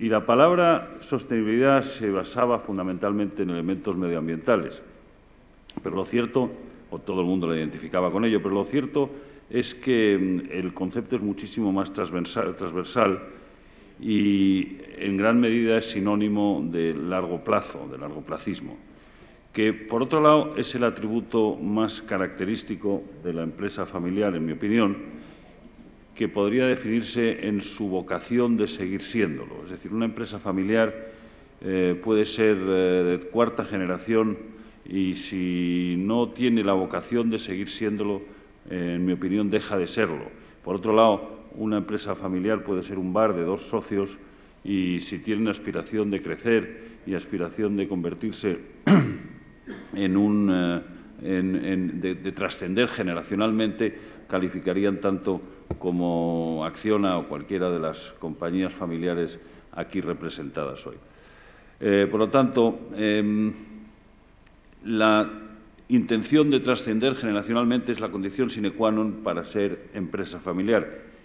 Y la palabra sostenibilidad se basaba fundamentalmente en elementos medioambientales. Pero lo cierto, o todo el mundo la identificaba con ello, pero lo cierto es que mm, el concepto es muchísimo más transversal, transversal y en gran medida es sinónimo de largo plazo, de largo placismo, que por otro lado es el atributo más característico de la empresa familiar, en mi opinión, que podría definirse en su vocación de seguir siéndolo. Es decir, una empresa familiar eh, puede ser eh, de cuarta generación y si no tiene la vocación de seguir siéndolo, eh, en mi opinión, deja de serlo. Por otro lado, una empresa familiar puede ser un bar de dos socios y si tienen aspiración de crecer y aspiración de convertirse en un, de trascender generacionalmente, calificarían tanto como Acciona o cualquiera de las compañías familiares aquí representadas hoy. Eh, por lo tanto, em, la intención de trascender generacionalmente es la condición sine qua non para ser empresa familiar